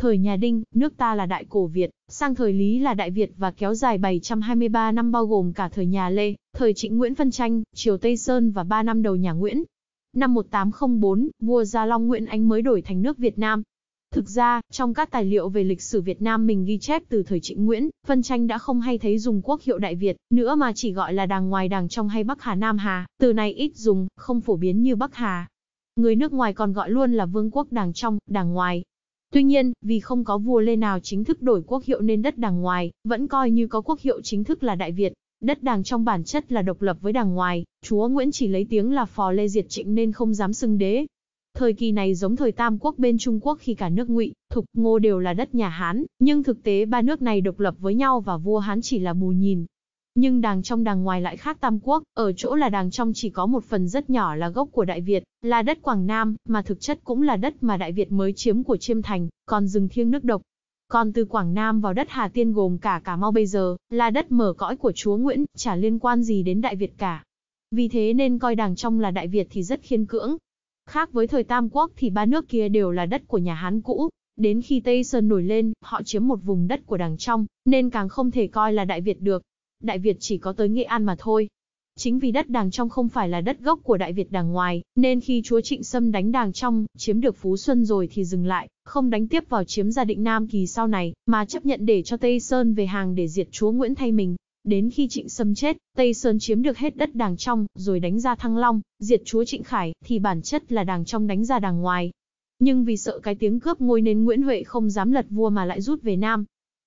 Thời nhà Đinh, nước ta là Đại Cổ Việt, sang thời Lý là Đại Việt và kéo dài 723 năm bao gồm cả thời nhà Lê, thời Trịnh Nguyễn Phân Tranh, triều Tây Sơn và 3 năm đầu nhà Nguyễn. Năm 1804, vua Gia Long Nguyễn Ánh mới đổi thành nước Việt Nam. Thực ra, trong các tài liệu về lịch sử Việt Nam mình ghi chép từ thời Trịnh Nguyễn, Phân Tranh đã không hay thấy dùng quốc hiệu Đại Việt nữa mà chỉ gọi là đàng ngoài đàng trong hay Bắc Hà Nam Hà, từ này ít dùng, không phổ biến như Bắc Hà. Người nước ngoài còn gọi luôn là vương quốc đàng trong, đàng ngoài, Tuy nhiên, vì không có vua Lê nào chính thức đổi quốc hiệu nên đất đàng ngoài, vẫn coi như có quốc hiệu chính thức là Đại Việt. Đất đàng trong bản chất là độc lập với đàng ngoài, chúa Nguyễn chỉ lấy tiếng là phò Lê Diệt Trịnh nên không dám xưng đế. Thời kỳ này giống thời Tam Quốc bên Trung Quốc khi cả nước Ngụy, Thục, Ngô đều là đất nhà Hán, nhưng thực tế ba nước này độc lập với nhau và vua Hán chỉ là bù nhìn, nhưng đàng trong đàng ngoài lại khác Tam Quốc, ở chỗ là đàng trong chỉ có một phần rất nhỏ là gốc của Đại Việt, là đất Quảng Nam, mà thực chất cũng là đất mà Đại Việt mới chiếm của Chiêm Thành, còn rừng thiêng nước độc. Còn từ Quảng Nam vào đất Hà Tiên gồm cả Cà Mau bây giờ, là đất mở cõi của chúa Nguyễn, chả liên quan gì đến Đại Việt cả. Vì thế nên coi đàng trong là Đại Việt thì rất khiên cưỡng. Khác với thời Tam Quốc thì ba nước kia đều là đất của nhà Hán cũ, đến khi Tây Sơn nổi lên, họ chiếm một vùng đất của đàng trong, nên càng không thể coi là Đại Việt được. Đại Việt chỉ có tới Nghệ An mà thôi, Chính vì đất đàng trong không phải là đất gốc của Đại Việt đàng ngoài, nên khi chúa Trịnh Sâm đánh đàng trong, chiếm được Phú Xuân rồi thì dừng lại, không đánh tiếp vào chiếm gia định Nam Kỳ sau này, mà chấp nhận để cho Tây Sơn về hàng để diệt chúa Nguyễn thay mình. Đến khi Trịnh Sâm chết, Tây Sơn chiếm được hết đất đàng trong, rồi đánh ra Thăng Long, diệt chúa Trịnh Khải, thì bản chất là đàng trong đánh ra đàng ngoài. Nhưng vì sợ cái tiếng cướp ngôi nên Nguyễn Huệ không dám lật vua mà lại rút về Nam,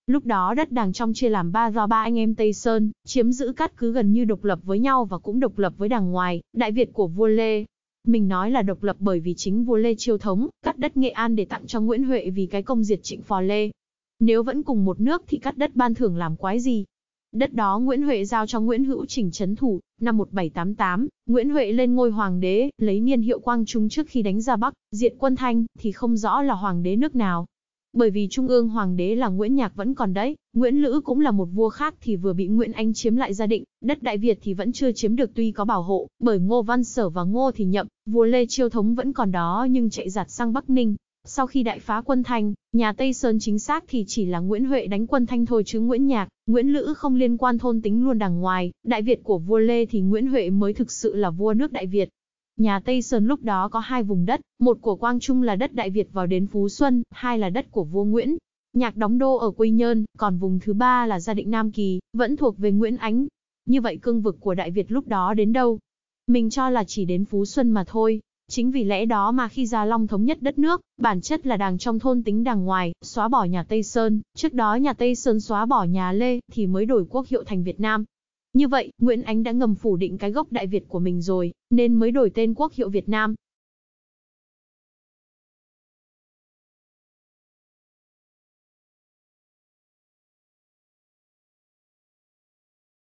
Lúc đó đất đàng trong chia làm ba do ba anh em Tây Sơn, chiếm giữ cát cứ gần như độc lập với nhau và cũng độc lập với đàng ngoài, Đại Việt của vua Lê. Mình nói là độc lập bởi vì chính vua Lê chiêu thống, cắt đất Nghệ An để tặng cho Nguyễn Huệ vì cái công diệt trịnh phò Lê. Nếu vẫn cùng một nước thì cắt đất ban thưởng làm quái gì? Đất đó Nguyễn Huệ giao cho Nguyễn Hữu Trình chấn thủ, năm 1788, Nguyễn Huệ lên ngôi hoàng đế, lấy niên hiệu quang trung trước khi đánh ra Bắc, diện quân Thanh, thì không rõ là hoàng đế nước nào, bởi vì trung ương hoàng đế là Nguyễn Nhạc vẫn còn đấy, Nguyễn Lữ cũng là một vua khác thì vừa bị Nguyễn Anh chiếm lại gia định, đất Đại Việt thì vẫn chưa chiếm được tuy có bảo hộ, bởi Ngô Văn Sở và Ngô thì nhậm, vua Lê Chiêu Thống vẫn còn đó nhưng chạy giặt sang Bắc Ninh. Sau khi đại phá quân Thanh, nhà Tây Sơn chính xác thì chỉ là Nguyễn Huệ đánh quân Thanh thôi chứ Nguyễn Nhạc, Nguyễn Lữ không liên quan thôn tính luôn đằng ngoài, Đại Việt của vua Lê thì Nguyễn Huệ mới thực sự là vua nước Đại Việt. Nhà Tây Sơn lúc đó có hai vùng đất, một của Quang Trung là đất Đại Việt vào đến Phú Xuân, hai là đất của vua Nguyễn. Nhạc đóng đô ở Quy Nhơn, còn vùng thứ ba là gia định Nam Kỳ, vẫn thuộc về Nguyễn Ánh. Như vậy cương vực của Đại Việt lúc đó đến đâu? Mình cho là chỉ đến Phú Xuân mà thôi. Chính vì lẽ đó mà khi Gia Long thống nhất đất nước, bản chất là đàng trong thôn tính đàng ngoài, xóa bỏ nhà Tây Sơn. Trước đó nhà Tây Sơn xóa bỏ nhà Lê thì mới đổi quốc hiệu thành Việt Nam, như vậy, Nguyễn Ánh đã ngầm phủ định cái gốc Đại Việt của mình rồi, nên mới đổi tên quốc hiệu Việt Nam,